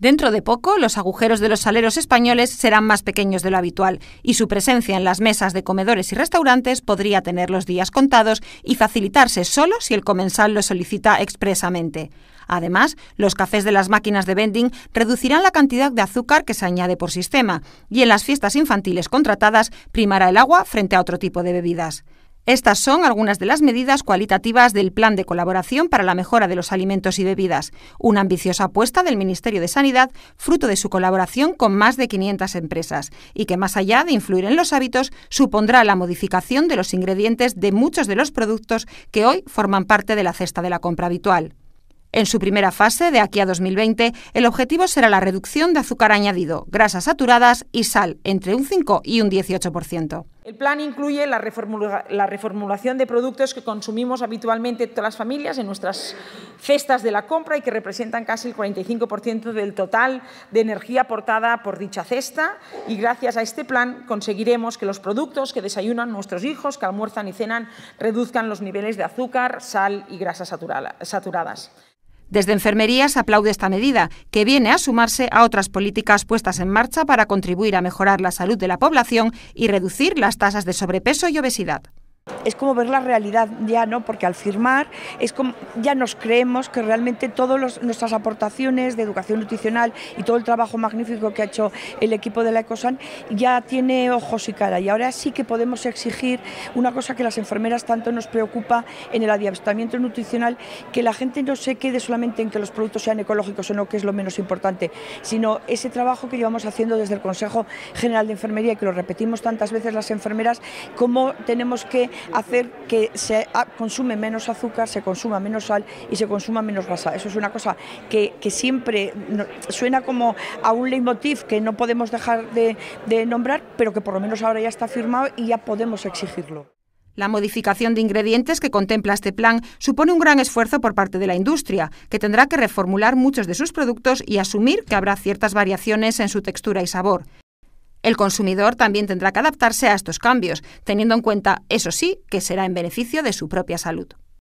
Dentro de poco, los agujeros de los saleros españoles serán más pequeños de lo habitual y su presencia en las mesas de comedores y restaurantes podría tener los días contados y facilitarse solo si el comensal lo solicita expresamente. Además, los cafés de las máquinas de vending reducirán la cantidad de azúcar que se añade por sistema y en las fiestas infantiles contratadas primará el agua frente a otro tipo de bebidas. Estas son algunas de las medidas cualitativas del Plan de Colaboración para la Mejora de los Alimentos y Bebidas, una ambiciosa apuesta del Ministerio de Sanidad, fruto de su colaboración con más de 500 empresas, y que más allá de influir en los hábitos, supondrá la modificación de los ingredientes de muchos de los productos que hoy forman parte de la cesta de la compra habitual. En su primera fase, de aquí a 2020, el objetivo será la reducción de azúcar añadido, grasas saturadas y sal, entre un 5 y un 18%. El plan incluye la, reformulación de productos que consumimos habitualmente todas las familias en nuestras cestas de la compra y que representan casi el 45% del total de energía aportada por dicha cesta y gracias a este plan conseguiremos que los productos que desayunan nuestros hijos, que almuerzan y cenan, reduzcan los niveles de azúcar, sal y grasas saturadas. Desde enfermerías aplaude esta medida, que viene a sumarse a otras políticas puestas en marcha para contribuir a mejorar la salud de la población y reducir las tasas de sobrepeso y obesidad es como ver la realidad ya, ¿no? Porque al firmar es como, ya nos creemos que realmente todas nuestras aportaciones de educación nutricional y todo el trabajo magnífico que ha hecho el equipo de la ECOSAN ya tiene ojos y cara. Y ahora sí que podemos exigir una cosa que las enfermeras tanto nos preocupa en el adiestramiento nutricional, que la gente no se quede solamente en que los productos sean ecológicos o no, que es lo menos importante, sino ese trabajo que llevamos haciendo desde el Consejo General de Enfermería y que lo repetimos tantas veces las enfermeras, cómo tenemos que hacer que se consume menos azúcar, se consuma menos sal y se consuma menos grasa. Eso es una cosa que, siempre suena como a un leitmotiv que no podemos dejar de nombrar, pero que por lo menos ahora ya está firmado y ya podemos exigirlo. La modificación de ingredientes que contempla este plan supone un gran esfuerzo por parte de la industria, que tendrá que reformular muchos de sus productos y asumir que habrá ciertas variaciones en su textura y sabor. El consumidor también tendrá que adaptarse a estos cambios, teniendo en cuenta, eso sí, que será en beneficio de su propia salud.